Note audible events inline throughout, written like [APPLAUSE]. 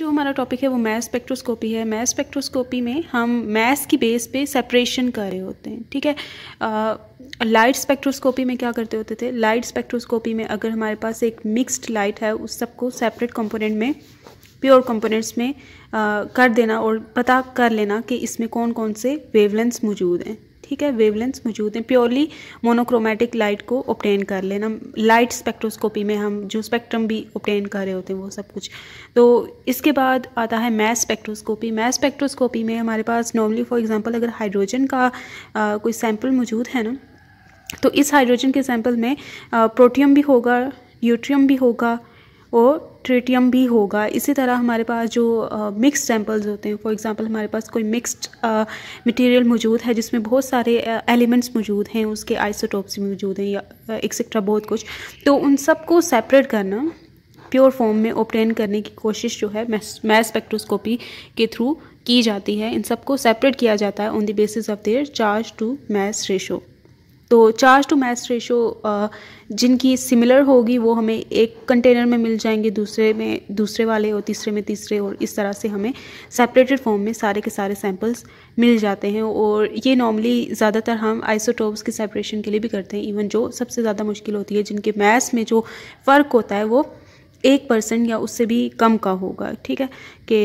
जो हमारा टॉपिक है वो मैथ स्पेक्ट्रोस्कोपी है मैथ स्पेक्ट्रोस्कोपी में हम मैथ की बेस पे सेपरेशन कर रहे होते हैं ठीक है लाइट स्पेक्ट्रोस्कोपी में क्या करते होते थे लाइट स्पेक्ट्रोस्कोपी में अगर हमारे पास एक मिक्स्ड लाइट है उस सबको सेपरेट कंपोनेंट में प्योर कंपोनेंट्स में uh, कर देना और पता कर लेना कि इसमें कौन कौन से वेवलेंस मौजूद हैं ठीक है वेवलेंस मौजूद हैं प्योरली मोनोक्रोमेटिक लाइट को ऑप्टेन कर लेना लाइट स्पेक्ट्रोस्कोपी में हम जो स्पेक्ट्रम भी ऑप्टेन कर रहे होते हैं वो सब कुछ तो इसके बाद आता है मैथ स्पेक्ट्रोस्कोपी मैथ स्पेक्ट्रोस्कोपी में हमारे पास नॉर्मली फॉर एग्जाम्पल अगर हाइड्रोजन का आ, कोई सैम्पल मौजूद है ना तो इस हाइड्रोजन के सैम्पल में प्रोटियम भी होगा यूट्रियम भी होगा और ट्रेटियम भी होगा इसी तरह हमारे पास जो मिक्स सैंपल्स होते हैं फॉर एग्जांपल हमारे पास कोई मिक्स्ड मटेरियल मौजूद है जिसमें बहुत सारे एलिमेंट्स मौजूद हैं उसके आइसोटोप्स मौजूद हैं या एक्सेट्रा बहुत कुछ तो उन सबको सेपरेट करना प्योर फॉर्म में ओपटेन करने की कोशिश जो है मैस स्पेक्ट्रोस्कोपी के थ्रू की जाती है इन सबको सेपरेट किया जाता है on the basis of their charge to mass ratio तो चार्ज टू मैस रेशो जिनकी सिमिलर होगी वो हमें एक कंटेनर में मिल जाएंगे दूसरे में दूसरे वाले और तीसरे में तीसरे और इस तरह से हमें सेपरेटेड फॉर्म में सारे के सारे सैम्पल्स मिल जाते हैं और ये नॉर्मली ज़्यादातर हम आइसोटोप्स की सेपरेशन के लिए भी करते हैं इवन जो सबसे ज़्यादा मुश्किल होती है जिनके मैथ्स में जो फ़र्क होता है वो एक परसेंट या उससे भी कम का होगा ठीक है कि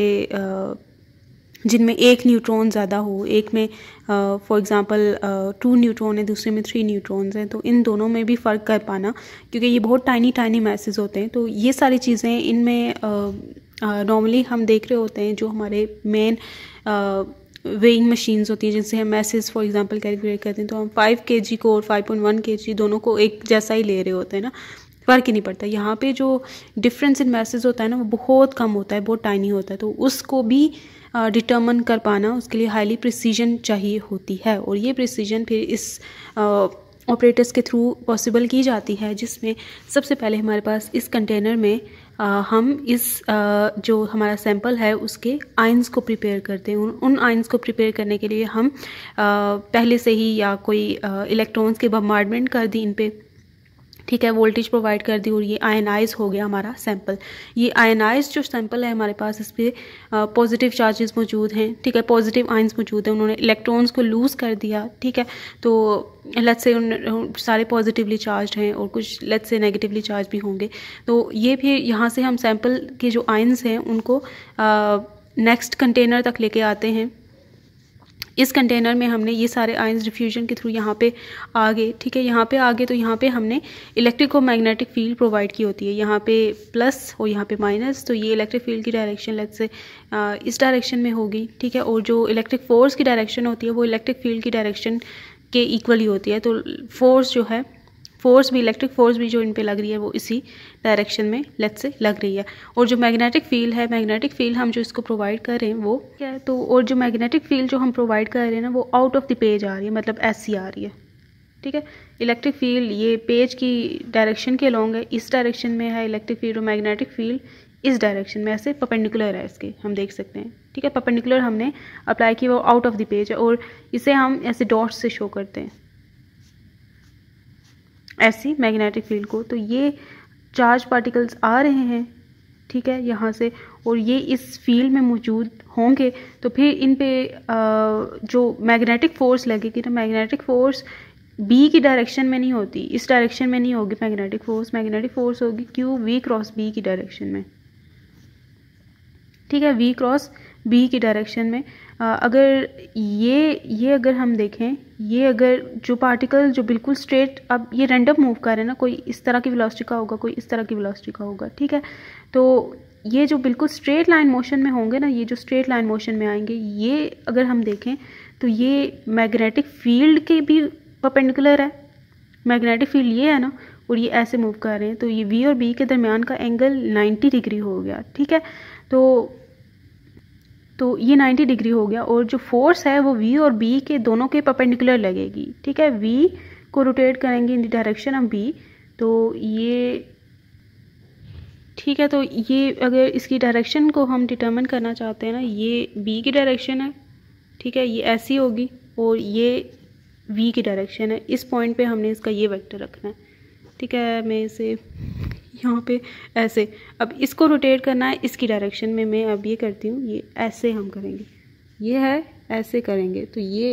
जिनमें एक न्यूट्रॉन ज़्यादा हो एक में फॉर एग्ज़ाम्पल टू न्यूट्रॉन है दूसरे में थ्री न्यूट्रॉन्स हैं तो इन दोनों में भी फ़र्क कर पाना क्योंकि ये बहुत टाइनी टाइनी मैसेज होते हैं तो ये सारी चीज़ें इनमें नॉर्मली हम देख रहे होते हैं जो हमारे मेन वेइंग मशीन्स होती हैं जिनसे हम मैसेज फॉर एग्ज़ाम्पल कैलकुलेट करते हैं तो हम फाइव के जी को और फाइव पॉइंट वन के जी दोनों को एक जैसा ही ले रहे होते हैं ना फ़र्क ही नहीं पड़ता यहाँ पे जो डिफरेंस इन मैसेज होता है ना वो बहुत कम होता है बहुत टाइनी होता है तो उसको भी डिटर्मन कर पाना उसके लिए हाईली प्रिसीजन चाहिए होती है और ये प्रिसीजन फिर इस ऑपरेटर्स के थ्रू पॉसिबल की जाती है जिसमें सबसे पहले हमारे पास इस कंटेनर में आ, हम इस आ, जो हमारा सैंपल है उसके आइंस को प्रिपेयर करते हैं उन उन आइंस को प्रिपेयर करने के लिए हम आ, पहले से ही या कोई इलेक्ट्रॉन्स के बम्बार्डमेंट कर दी इन पर ठीक है वोल्टेज प्रोवाइड कर दी और ये आयनाइज हो गया हमारा सैंपल ये आयनाइज जो सैंपल है हमारे पास इस पर पॉजिटिव चार्जेस मौजूद हैं ठीक है पॉजिटिव आइंस मौजूद हैं उन्होंने इलेक्ट्रॉन्स को लूज़ कर दिया ठीक है तो लत से उन सारे पॉजिटिवली चार्ज हैं और कुछ लत से नेगेटिवली चार्ज भी होंगे तो ये फिर यहाँ से हम सैंपल के जो आइंस हैं उनको नेक्स्ट कंटेनर तक लेके आते हैं इस कंटेनर में हमने ये सारे आयंस डिफ्यूजन के थ्रू यहाँ पे आ गए ठीक है यहाँ पे आ गए तो यहाँ पे हमने इलेक्ट्रिको मैग्नेटिक फील्ड प्रोवाइड की होती है यहाँ पे प्लस और यहाँ पे माइनस तो ये इलेक्ट्रिक फील्ड की डायरेक्शन लग से इस डायरेक्शन में होगी ठीक है और जो इलेक्ट्रिक फोर्स की डायरेक्शन होती है वो इलेक्ट्रिक फील्ड की डायरेक्शन के इक्वली होती है तो फोर्स जो है फोर्स भी इलेक्ट्रिक फोर्स भी जो इन पे लग रही है वो इसी डायरेक्शन में लेट से लग रही है और जो मैग्नेटिक फील्ड है मैग्नेटिक फील्ड हम जो इसको प्रोवाइड कर रहे हैं वो क्या है तो और जो मैग्नेटिक फील्ड जो हम प्रोवाइड कर रहे हैं ना वो आउट ऑफ द पेज आ रही है मतलब ऐसी आ रही है ठीक है इलेक्ट्रिक फील्ड ये पेज की डायरेक्शन के लॉन्ग है इस डायरेक्शन में है इलेक्ट्रिक फील्ड और मैग्नेटिक फील्ड इस डायरेक्शन में ऐसे पर्पेंडिकुलर है इसके हम देख सकते हैं ठीक है पर्पेंडिकुलर हमने अप्लाई किया वो आउट ऑफ द पेज है और इसे हम ऐसे डॉट्स से शो करते हैं ऐसी मैग्नेटिक फील्ड को तो ये चार्ज पार्टिकल्स आ रहे हैं ठीक है यहाँ से और ये इस फील्ड में मौजूद होंगे तो फिर इन पे जो मैग्नेटिक फोर्स लगेगी ना मैग्नेटिक फोर्स बी की डायरेक्शन में नहीं होती इस डायरेक्शन में नहीं होगी मैग्नेटिक फोर्स मैग्नेटिक फोर्स होगी क्यू वी क्रॉस बी की डायरेक्शन में ठीक है वी क्रॉस बी की डायरेक्शन में आ, अगर ये ये अगर हम देखें ये अगर जो पार्टिकल जो बिल्कुल स्ट्रेट अब ये रैंडम मूव कर रहे हैं ना कोई इस तरह की वेलोसिटी का होगा कोई इस तरह की वेलोसिटी का होगा ठीक है तो ये जो बिल्कुल स्ट्रेट लाइन मोशन में होंगे ना ये जो स्ट्रेट लाइन मोशन में आएंगे ये अगर हम देखें तो ये मैग्नेटिक फील्ड के भी पपेंडिकुलर है मैग्नेटिक फील्ड ये है ना और ये ऐसे मूव कर रहे हैं तो ये वी और बी के दरमियान का एंगल 90 डिग्री हो गया ठीक है तो तो ये 90 डिग्री हो गया और जो फोर्स है वो वी और बी के दोनों के परपेंडिकुलर लगेगी ठीक है वी को रोटेट करेंगे in the direction of B तो ये ठीक है तो ये अगर इसकी डायरेक्शन को हम डिटर्मन करना चाहते हैं ना ये बी की डायरेक्शन है ठीक है ये ऐसी होगी और ये वी की डायरेक्शन है इस पॉइंट पे हमने इसका ये वेक्टर रखना है ठीक है मैं इसे यहाँ पे ऐसे अब इसको रोटेट करना है इसकी डायरेक्शन में मैं अब ये करती हूँ ये ऐसे हम करेंगे ये है ऐसे करेंगे तो ये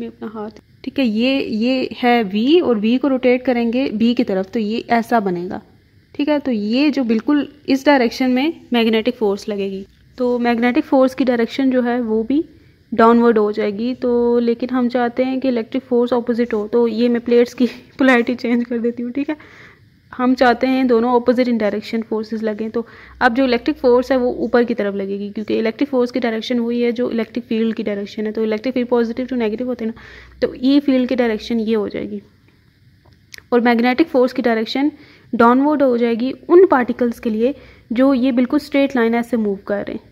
मैं अपना हाथ ठीक है ये ये है वी और वी को रोटेट करेंगे बी की तरफ तो ये ऐसा बनेगा ठीक है तो ये जो बिल्कुल इस डायरेक्शन में मैग्नेटिक फ़ोर्स लगेगी तो मैग्नेटिक फ़ोर्स की डायरेक्शन जो है वो भी डाउनवर्ड हो जाएगी तो लेकिन हम चाहते हैं कि इलेक्ट्रिक फ़ोर्स ऑपोजिट हो तो ये मैं प्लेट्स की पोलैरिटी [LAUGHS] चेंज कर देती हूँ ठीक है हम चाहते हैं दोनों अपोजिट इन डायरेक्शन फोर्सेस लगें तो अब जो इलेक्ट्रिक फोर्स है वो ऊपर की तरफ लगेगी क्योंकि इलेक्ट्रिक फोर्स की डायरेक्शन वही है जो इलेक्ट्रिक फील्ड की डायरेक्शन है तो electric field positive to negative होते हैं ना तो ई e फील्ड की डायरेक्शन ये हो जाएगी और मैग्नेटिक फोर्स की डायरेक्शन डाउनवर्ड हो जाएगी उन पार्टिकल्स के लिए जो ये बिल्कुल स्ट्रेट लाइन ऐसे मूव कर रहे हैं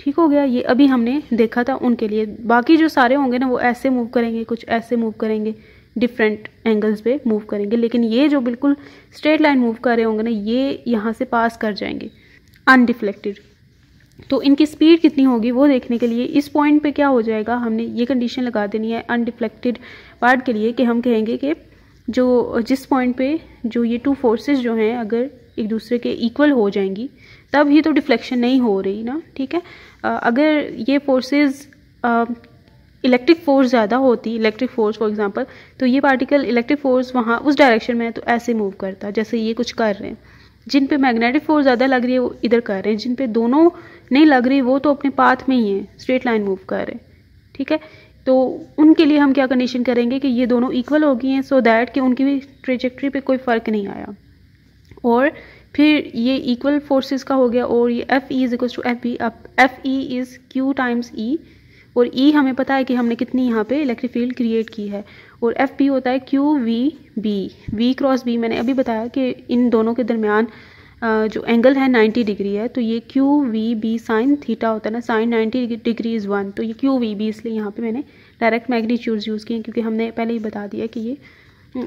ठीक हो गया ये अभी हमने देखा था उनके लिए बाकी जो सारे होंगे ना वो ऐसे मूव करेंगे कुछ ऐसे मूव करेंगे डिफरेंट एंगल्स पे मूव करेंगे लेकिन ये जो बिल्कुल स्ट्रेट लाइन मूव कर रहे होंगे ना ये यहाँ से पास कर जाएंगे अनडिफ्लेक्टेड तो इनकी स्पीड कितनी होगी वो देखने के लिए इस पॉइंट पे क्या हो जाएगा हमने ये कंडीशन लगा देनी है अनडिफ्लेक्टेड पार्ट के लिए कि हम कहेंगे कि जो जिस पॉइंट पे जो ये टू फोर्सेस जो हैं अगर एक दूसरे के इक्वल हो जाएंगी तब ही तो डिफ्लेक्शन नहीं हो रही ना ठीक है अगर ये फोर्सेस इलेक्ट्रिक फोर्स ज़्यादा होती इलेक्ट्रिक फोर्स फॉर एग्जांपल तो ये पार्टिकल इलेक्ट्रिक फोर्स वहाँ उस डायरेक्शन में है तो ऐसे मूव करता जैसे ये कुछ कर रहे हैं जिन पे मैग्नेटिक फोर्स ज़्यादा लग रही है वो इधर कर रहे हैं जिन पे दोनों नहीं लग रही वो तो अपने पाथ में ही है स्ट्रेट लाइन मूव कर रहे हैं ठीक है तो उनके लिए हम क्या कंडीशन करेंगे कि ये दोनों इक्वल हो गई हैं सो दैट कि उनकी भी ट्रेजेक्ट्री पर कोई फ़र्क नहीं आया और फिर ये इक्वल फोर्सेस का हो गया और ये F E is equal to F B अब F E is q times E और ई e हमें पता है कि हमने कितनी यहाँ पे इलेक्ट्रिक फील्ड क्रिएट की है और एफ पी होता है q v B v cross B मैंने अभी बताया कि इन दोनों के दरमियान जो एंगल है 90 डिग्री है तो ये q v B sine theta होता है ना साइन 90 डिग्री इज़ वन तो ये क्यू वी बी इसलिए यहाँ पे मैंने डायरेक्ट मैग्नीट्यूड्स यूज़ किए क्योंकि हमने पहले ही बता दिया कि ये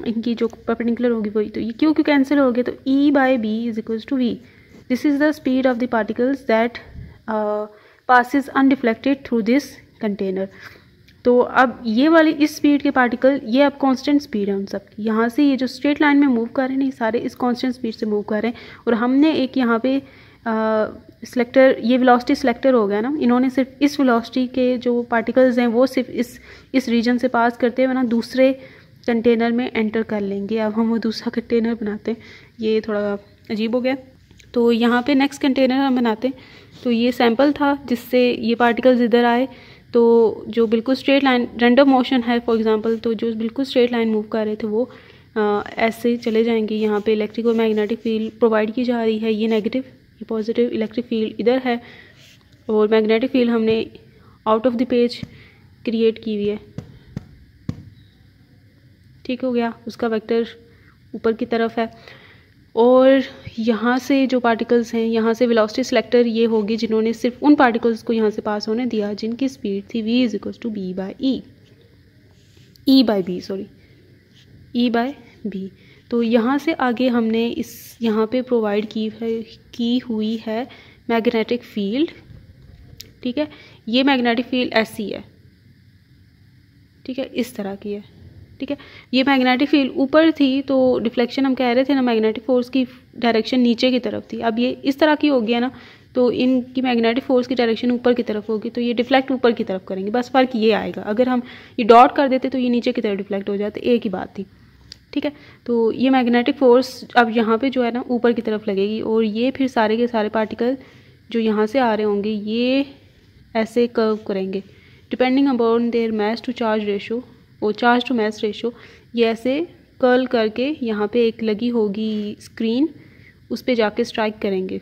इनकी जो पर्पेंडिकुलर होगी वही तो ये क्यों क्यों कैंसिल हो गया तो E by B is equals to v this is the speed of the particles that passes undeflected through this container तो अब ये वाले इस स्पीड के पार्टिकल ये अब कांस्टेंट स्पीड है उन सब की यहाँ से ये जो स्ट्रेट लाइन में मूव कर रहे हैं ये सारे इस कांस्टेंट स्पीड से मूव कर रहे हैं और हमने एक यहाँ पे सिलेक्टर ये वेलोसिटी सिलेक्टर हो गया ना इन्होंने सिर्फ इस वेलोसिटी के जो पार्टिकल्स हैं वो सिर्फ इस इस रीजन से पास करते हैं वरना दूसरे कंटेनर में एंटर कर लेंगे अब हम वो दूसरा कंटेनर बनाते हैं ये थोड़ा अजीब हो गया तो यहाँ पर नेक्स्ट कंटेनर हम बनाते हैं तो ये सैम्पल था जिससे ये पार्टिकल्स इधर आए तो जो बिल्कुल स्ट्रेट लाइन रेंडम मोशन है फॉर एग्जांपल तो जो बिल्कुल स्ट्रेट लाइन मूव कर रहे थे वो आ, ऐसे चले जाएंगे यहाँ पे इलेक्ट्रिक और मैग्नेटिक फील्ड प्रोवाइड की जा रही है ये नेगेटिव ये पॉजिटिव इलेक्ट्रिक फील्ड इधर है और मैग्नेटिक फील्ड हमने out of the page create की हुई है ठीक हो गया उसका वैक्टर ऊपर की तरफ है और यहाँ से जो पार्टिकल्स हैं यहाँ से वेलोसिटी सिलेक्टर ये होगी जिन्होंने सिर्फ उन पार्टिकल्स को यहाँ से पास होने दिया जिनकी स्पीड थी v is equal to B by E E by B sorry E by B तो यहाँ से आगे हमने इस यहाँ पे प्रोवाइड की है की हुई है मैग्नेटिक फील्ड ठीक है ये मैग्नेटिक फील्ड ऐसी है ठीक है इस तरह की है ठीक है ये मैग्नेटिक फील्ड ऊपर थी तो डिफ्लेक्शन हम कह रहे थे ना मैग्नेटिक फोर्स की डायरेक्शन नीचे की तरफ थी अब ये इस तरह की होगी है ना तो इनकी मैग्नेटिक फोर्स की डायरेक्शन ऊपर की तरफ होगी तो ये डिफ्लेक्ट ऊपर की तरफ करेंगे बस फ़र्क ये आएगा अगर हम ये डॉट कर देते तो ये नीचे की तरफ डिफ्लेक्ट हो जाते एक ही बात थी ठीक है तो ये मैग्नेटिक फोर्स अब यहाँ पे जो है ना ऊपर की तरफ लगेगी और ये फिर सारे के सारे पार्टिकल जो यहाँ से आ रहे होंगे ये ऐसे कर्व करेंगे depending upon their mass to charge ratio वो चार्ज टू मैस रेशो ये ऐसे कर्ल करके यहाँ पे एक लगी होगी स्क्रीन उस पर जाके स्ट्राइक करेंगे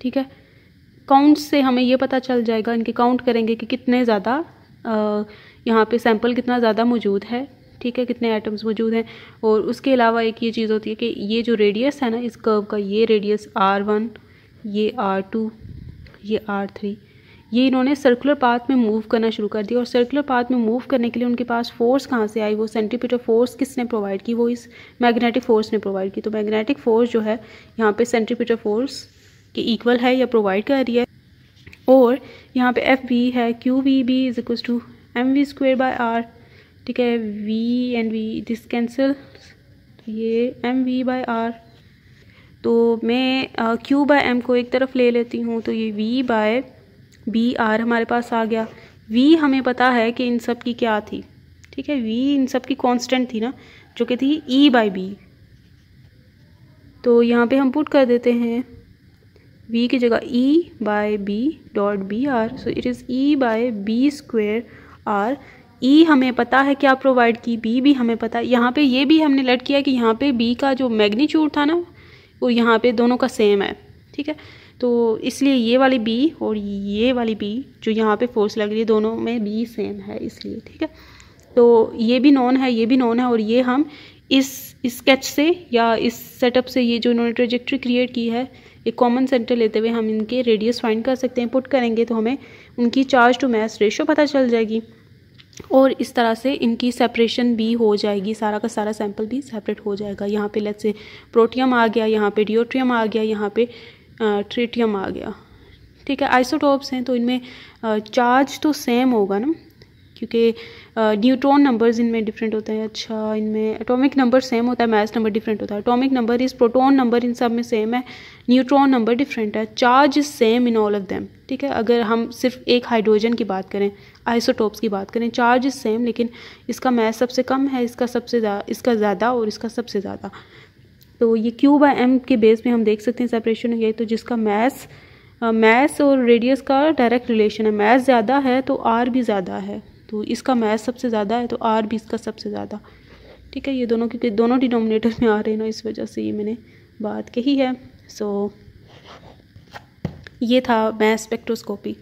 ठीक है काउंट से हमें ये पता चल जाएगा इनके काउंट करेंगे कि कितने ज़्यादा यहाँ पे सैंपल कितना ज़्यादा मौजूद है ठीक है कितने आइटम्स मौजूद हैं और उसके अलावा एक ये चीज़ होती है कि ये जो रेडियस है ना इस कर्व का ये रेडियस आर वन ये आर टू ये आर थ्री ये इन्होंने सर्कुलर पाथ में मूव करना शुरू कर दिया और सर्कुलर पाथ में मूव करने के लिए उनके पास फोर्स कहाँ से आई वो सेंटीपीटर फोर्स किसने प्रोवाइड की वो इस मैग्नेटिक फोर्स ने प्रोवाइड की तो मैग्नेटिक फोर्स जो है यहाँ पे सेंटीपीटर फोर्स के इक्वल है या प्रोवाइड कर रही है और यहाँ पे एफ बी है q v B is equal to m v square by r ठीक है v and v this cancel ये एम वी बाय आर तो मैं क्यू बाय एम को एक तरफ ले लेती हूँ तो ये वी बाय बी आर हमारे पास आ गया वी हमें पता है कि इन सब की क्या थी ठीक है वी इन सब की कांस्टेंट थी ना जो कि थी ई बाई बी तो यहाँ पे हम पुट कर देते हैं वी की जगह E by B dot B r so it is E by B square r E हमें पता है क्या प्रोवाइड की बी भी हमें पता है यहाँ पे ये भी हमने लट किया कि यहाँ पे बी का जो मैग्नीच्यूड था ना वो यहाँ पे दोनों का सेम है ठीक है तो इसलिए ये वाली बी और ये वाली बी जो यहाँ पे फोर्स लग रही है दोनों में बी सेम है इसलिए ठीक है तो ये भी नॉन है ये भी नॉन है और ये हम इस स्केच से या इस सेटअप से ये जो इन्होंने ट्रेजेक्ट्री क्रिएट की है एक कॉमन सेंटर लेते हुए हम इनके रेडियस फाइंड कर सकते हैं पुट करेंगे तो हमें उनकी चार्ज टू मैस रेशो पता चल जाएगी और इस तरह से इनकी सेपरेशन भी हो जाएगी सारा का सारा सैंपल भी सेपरेट हो जाएगा यहाँ पे लेट से प्रोटियम आ गया यहाँ पे डिओट्रियम आ गया यहाँ पे ट्रीटियम आ गया ठीक है आइसोटॉप्स हैं तो इनमें चार्ज तो सेम होगा ना क्योंकि न्यूट्रॉन नंबर्स इनमें डिफरेंट होते हैं अच्छा इनमें एटॉमिक नंबर सेम होता है मैस नंबर डिफरेंट होता है atomic number is proton number इन सब में सेम है न्यूट्रॉन नंबर डिफरेंट है charge is same in all of them ठीक है अगर हम सिर्फ एक हाइड्रोजन की बात करें आइसोटोप्स की बात करें चार्ज इज सेम लेकिन इसका मैस सबसे कम है इसका सबसे ज़्यादा इसका ज़्यादा और इसका सबसे ज़्यादा तो ये क्यू बाय एम के बेस में हम देख सकते हैं सेपरेशन हो गई तो जिसका मैस मैस और रेडियस का डायरेक्ट रिलेशन है मैस ज़्यादा है तो आर भी ज़्यादा है तो इसका मैस सबसे ज़्यादा है तो आर भी इसका सबसे ज़्यादा ठीक है ये दोनों क्योंकि दोनों डिनोमिनेटर में आ रहे हैं ना इस वजह से ये मैंने बात कही है सो so, ये था मैस स्पेक्ट्रोस्कोपी